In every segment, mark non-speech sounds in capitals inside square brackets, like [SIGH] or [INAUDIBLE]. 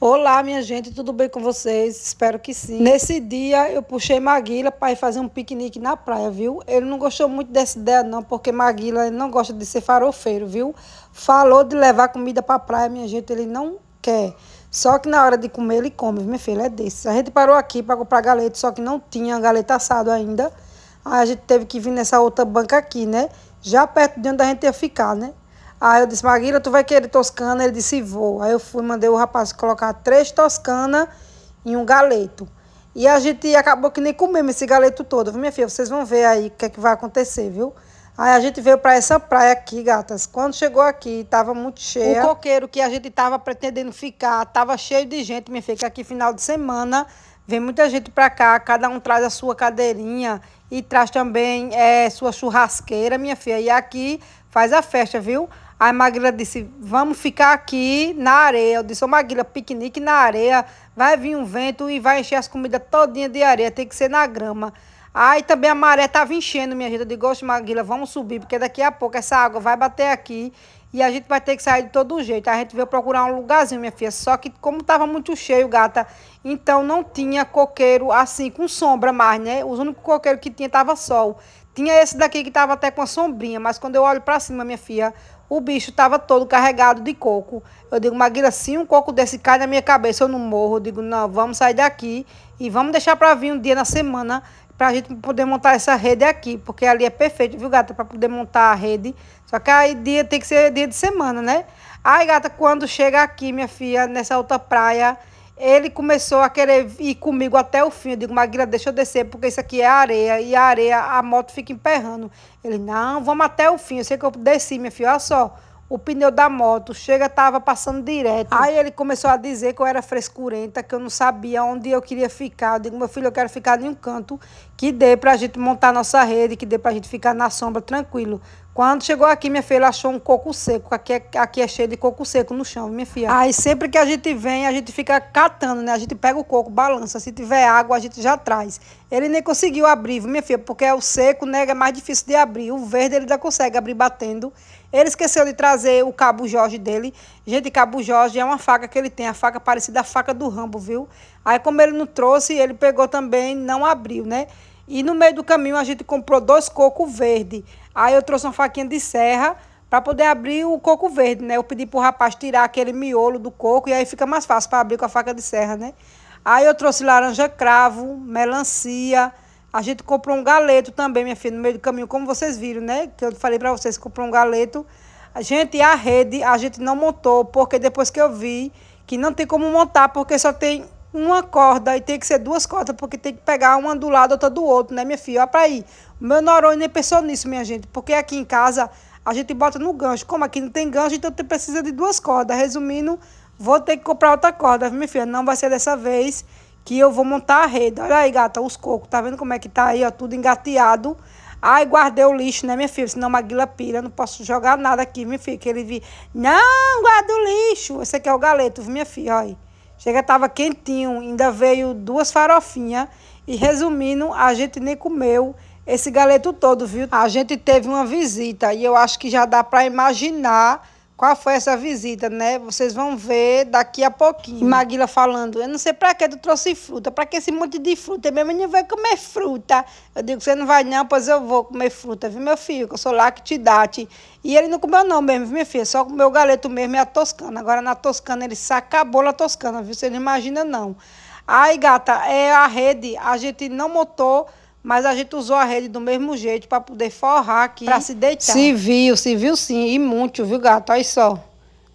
Olá, minha gente, tudo bem com vocês? Espero que sim. Nesse dia eu puxei Maguila para ir fazer um piquenique na praia, viu? Ele não gostou muito dessa ideia não, porque Maguila não gosta de ser farofeiro, viu? Falou de levar comida para a praia, minha gente, ele não quer. Só que na hora de comer ele come, minha filha, é desse. A gente parou aqui para comprar galete, só que não tinha galeta assado ainda. Aí a gente teve que vir nessa outra banca aqui, né? Já perto de onde a gente ia ficar, né? Aí eu disse, Maguila, tu vai querer toscana? Ele disse, vou. Aí eu fui, mandei o rapaz colocar três toscanas e um galeto. E a gente acabou que nem comemos esse galeto todo. Minha filha, vocês vão ver aí o que é que vai acontecer, viu? Aí a gente veio para essa praia aqui, gatas. Quando chegou aqui, tava muito cheio. O coqueiro que a gente tava pretendendo ficar, tava cheio de gente, minha filha, que aqui final de semana vem muita gente para cá, cada um traz a sua cadeirinha e traz também é, sua churrasqueira, minha filha. E aqui faz a festa, viu? Aí Maguila disse: Vamos ficar aqui na areia. Eu disse: Ô Maguila, piquenique na areia. Vai vir um vento e vai encher as comidas todinha de areia. Tem que ser na grama. Aí também a maré estava enchendo, minha gente. Eu digo: Oxe, Maguila, vamos subir, porque daqui a pouco essa água vai bater aqui e a gente vai ter que sair de todo jeito. A gente veio procurar um lugarzinho, minha filha. Só que, como estava muito cheio, gata, então não tinha coqueiro assim, com sombra mais, né? Os únicos coqueiros que tinha tava sol. Tinha esse daqui que estava até com a sombrinha, mas quando eu olho para cima, minha filha, o bicho estava todo carregado de coco. Eu digo, Maguila, se um coco desse cai na minha cabeça, eu não morro. Eu digo, não, vamos sair daqui e vamos deixar para vir um dia na semana para a gente poder montar essa rede aqui, porque ali é perfeito, viu, gata, para poder montar a rede. Só que aí dia tem que ser dia de semana, né? Ai, gata, quando chega aqui, minha filha, nessa outra praia, ele começou a querer ir comigo até o fim. Eu digo, Maguila, deixa eu descer, porque isso aqui é areia. E a areia, a moto fica emperrando. Ele, não, vamos até o fim. Eu sei que eu desci, minha filha, olha só. O pneu da moto, chega, tava passando direto. Aí ele começou a dizer que eu era frescurenta, que eu não sabia onde eu queria ficar. Eu digo, meu filho, eu quero ficar em um canto que dê para a gente montar nossa rede, que dê para a gente ficar na sombra tranquilo. Quando chegou aqui, minha filha, ela achou um coco seco. Aqui é, aqui é cheio de coco seco no chão, minha filha. Aí sempre que a gente vem, a gente fica catando, né? A gente pega o coco, balança. Se tiver água, a gente já traz. Ele nem conseguiu abrir, minha filha, porque é o seco, né? É mais difícil de abrir. O verde ele ainda consegue abrir batendo. Ele esqueceu de trazer o cabo Jorge dele. Gente, cabo Jorge é uma faca que ele tem, a faca parecida à faca do Rambo, viu? Aí como ele não trouxe, ele pegou também, não abriu, né? E no meio do caminho a gente comprou dois coco verde. Aí eu trouxe uma faquinha de serra para poder abrir o coco verde, né? Eu pedi pro rapaz tirar aquele miolo do coco e aí fica mais fácil para abrir com a faca de serra, né? Aí eu trouxe laranja cravo, melancia, a gente comprou um galeto também, minha filha, no meio do caminho, como vocês viram, né? Que eu falei para vocês, comprou um galeto. A gente, a rede a gente não montou, porque depois que eu vi que não tem como montar, porque só tem uma corda, e tem que ser duas cordas, porque tem que pegar uma do lado, outra do outro, né, minha filha? Olha pra aí. O meu neurônio nem pensou nisso, minha gente, porque aqui em casa a gente bota no gancho. Como aqui não tem gancho, então precisa de duas cordas. Resumindo, vou ter que comprar outra corda, minha filha. Não vai ser dessa vez que eu vou montar a rede. Olha aí, gata, os cocos. Tá vendo como é que tá aí, ó? Tudo engateado. Ai, guardei o lixo, né, minha filha? Senão Maguila pira, não posso jogar nada aqui, minha filha. Que ele vi. Não, guarda o lixo. Esse aqui é o galeto, minha filha, olha aí. Chega, tava quentinho, ainda veio duas farofinhas. E resumindo, a gente nem comeu esse galeto todo, viu? A gente teve uma visita e eu acho que já dá para imaginar qual foi essa visita, né? Vocês vão ver daqui a pouquinho. Maguila falando, eu não sei pra que tu trouxe fruta, pra que esse monte de fruta? Meu menino vai comer fruta. Eu digo, você não vai não, pois eu vou comer fruta, viu, meu filho? Que eu sou lactidate. E ele não comeu não mesmo, viu, minha filha? Só comeu o galeto mesmo e a toscana. Agora, na toscana, ele acabou a toscana, viu? Você não imagina, não. Aí, gata, é a rede, a gente não montou mas a gente usou a rede do mesmo jeito para poder forrar aqui, para se deitar. Se viu, se viu sim, e muito, viu, gato? Olha só.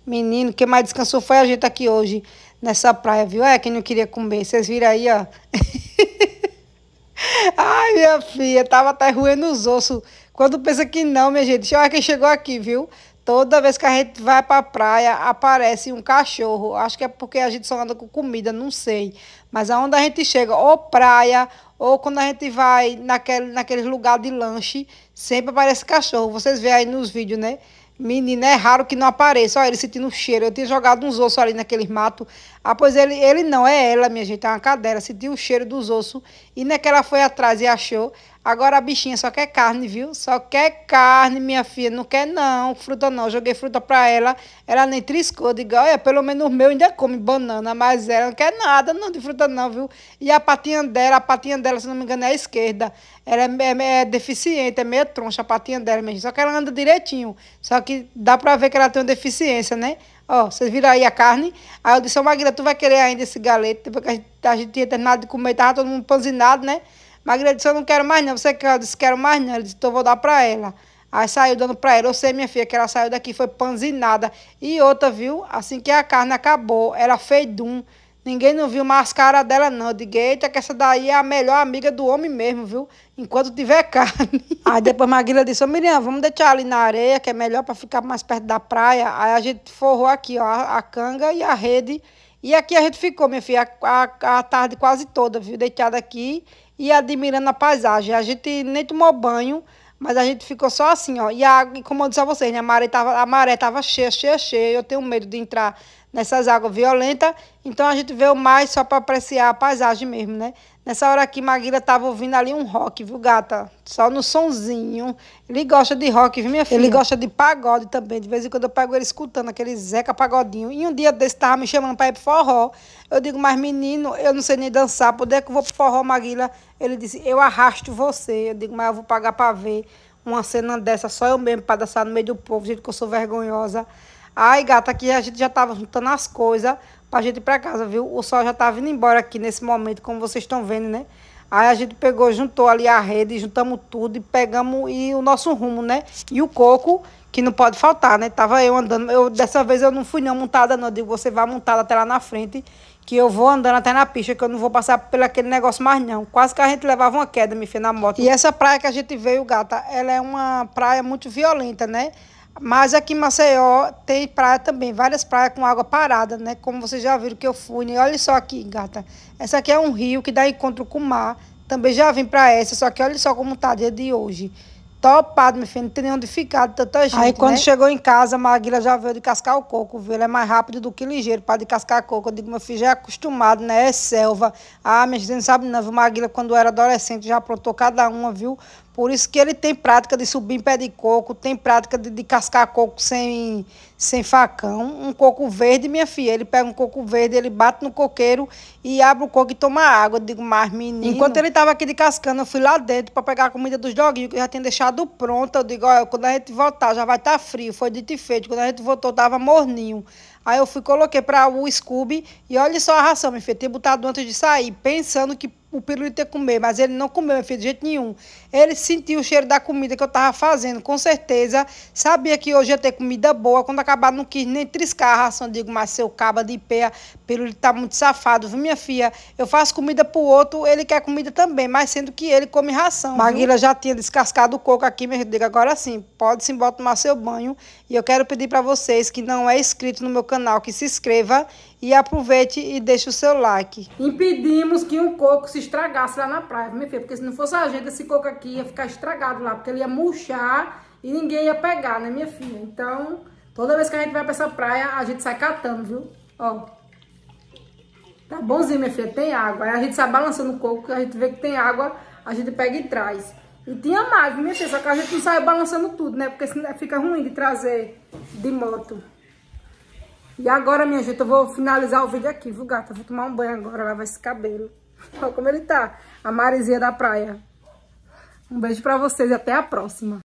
Menino, quem mais descansou foi a gente aqui hoje, nessa praia, viu? É, quem não queria comer, vocês viram aí, ó. [LAUGHS] Ai, minha filha, tava até ruim os ossos. Quando pensa que não, minha gente, olha quem chegou aqui, viu? Toda vez que a gente vai para a praia, aparece um cachorro. Acho que é porque a gente só anda com comida, não sei. Mas aonde a gente chega, ou praia, ou quando a gente vai naquele, naquele lugar de lanche, sempre aparece cachorro. Vocês veem aí nos vídeos, né? Menina, é raro que não apareça. Olha, ele sentindo o cheiro. Eu tinha jogado uns ossos ali naqueles mato. Ah, pois ele, ele não, é ela, minha gente. É uma cadela. Sentiu o cheiro dos ossos. E naquela foi atrás e achou. Agora a bichinha só quer carne, viu? Só quer carne, minha filha. Não quer não, fruta não. Joguei fruta pra ela. Ela nem triscou. Digo, olha, pelo menos o meu ainda come banana. Mas ela não quer nada não de fruta não, viu? E a patinha dela, a patinha dela, se não me engano, é a esquerda. Ela é, é, é deficiente, é meio troncha a patinha dela mesmo. Só que ela anda direitinho. Só que dá pra ver que ela tem uma deficiência, né? Ó, vocês viram aí a carne? Aí eu disse, ô tu vai querer ainda esse galete? Porque que a gente, a gente tinha terminado de comer, tava todo mundo panzinado, né? Magrela disse, eu não quero mais não. Você quer? Eu disse, quero mais não. Ele disse, então vou dar para ela. Aí saiu dando para ela. Eu sei, minha filha, que ela saiu daqui, foi panzinada. E outra, viu? Assim que a carne acabou, ela fez dum. Ninguém não viu mais cara dela, não. Eu digo, eita, que essa daí é a melhor amiga do homem mesmo, viu? Enquanto tiver [LAUGHS] carne. Aí depois Maguila disse, ô Miriam, vamos deixar ali na areia, que é melhor para ficar mais perto da praia. Aí a gente forrou aqui, ó, a canga e a rede. E aqui a gente ficou, minha filha, a, a, a tarde quase toda, viu? Deitada aqui e admirando a paisagem. A gente nem tomou banho, mas a gente ficou só assim, ó. E, a, e como eu disse a vocês, né, a maré tava, a maré tava cheia, cheia, cheia. Eu tenho medo de entrar nessas águas violentas, então a gente veio mais só para apreciar a paisagem mesmo, né? Nessa hora aqui, Maguila tava ouvindo ali um rock, viu, gata? Só no sonzinho. Ele gosta de rock, viu, minha filha? Ele gosta de pagode também. De vez em quando eu pego ele escutando aquele Zeca Pagodinho. E um dia desse tava me chamando pra ir pro forró. Eu digo, mas menino, eu não sei nem dançar. Por é que eu vou pro forró, Maguila? Ele disse, eu arrasto você. Eu digo, mas eu vou pagar pra ver uma cena dessa. Só eu mesmo pra dançar no meio do povo, gente que eu sou vergonhosa. Ai, gata, aqui a gente já tava juntando as coisas pra gente ir pra casa, viu? O sol já tá vindo embora aqui nesse momento, como vocês estão vendo, né? Aí a gente pegou, juntou ali a rede, juntamos tudo e pegamos e o nosso rumo, né? E o coco, que não pode faltar, né? Tava eu andando. Eu, dessa vez eu não fui não montada, não. Eu digo, você vai montada até lá na frente, que eu vou andando até na pista, que eu não vou passar pelo aquele negócio mais, não. Quase que a gente levava uma queda, me fez na moto. E essa praia que a gente veio, gata, ela é uma praia muito violenta, né? Mas aqui em Maceió tem praia também, várias praias com água parada, né? Como vocês já viram que eu fui, né? Olha só aqui, gata. Essa aqui é um rio que dá encontro com o mar. Também já vim para essa, só que olha só como tá dia de hoje. Topado, meu filho, não tem nem onde ficar de tanta gente, Aí quando né? chegou em casa, a Maguila já veio de cascar o coco, viu? Ele é mais rápido do que ligeiro Pode de cascar coco. Eu digo, meu filho, já é acostumado, né? É selva. Ah, minha gente não sabe não, viu? Maguila, quando era adolescente, já aprontou cada uma, viu? Por isso que ele tem prática de subir em pé de coco, tem prática de, de cascar coco sem, sem facão. Um coco verde, minha filha, ele pega um coco verde, ele bate no coqueiro e abre o coco e toma água. Eu digo, mas menino... Enquanto ele estava aqui de cascando, eu fui lá dentro para pegar a comida dos doguinhos, que eu já tinha deixado pronta. Eu digo, olha, quando a gente voltar já vai estar tá frio. Foi dito e feito. Quando a gente voltou, estava morninho. Aí eu fui, coloquei para o Scooby e olha só a ração, meu filho. Ter botado antes de sair, pensando que o pirulito ia comer, mas ele não comeu, meu filho, de jeito nenhum. Ele sentiu o cheiro da comida que eu tava fazendo, com certeza. Sabia que hoje ia ter comida boa. Quando acabar, não quis nem triscar a ração. Digo, mas seu caba de pé, pirulito tá muito safado, viu, minha filha? Eu faço comida pro outro, ele quer comida também, mas sendo que ele come ração. Maguila já tinha descascado o coco aqui, meu digo, agora sim, pode sim, bota tomar seu banho. E eu quero pedir para vocês que não é inscrito no meu canal canal, que se inscreva e aproveite e deixe o seu like. Impedimos que um coco se estragasse lá na praia, meu filho, porque se não fosse a gente, esse coco aqui ia ficar estragado lá, porque ele ia murchar e ninguém ia pegar, né, minha filha? Então, toda vez que a gente vai pra essa praia, a gente sai catando, viu? Ó. Tá bonzinho, minha filha, tem água. Aí a gente sai balançando o coco, a gente vê que tem água, a gente pega e traz. E tinha mais, minha filha, só que a gente não sai balançando tudo, né? Porque fica ruim de trazer de moto. E agora, minha gente, eu vou finalizar o vídeo aqui, viu, gata? vou tomar um banho agora, lavar esse cabelo. [LAUGHS] Olha como ele tá. A Marizinha da praia. Um beijo pra vocês e até a próxima.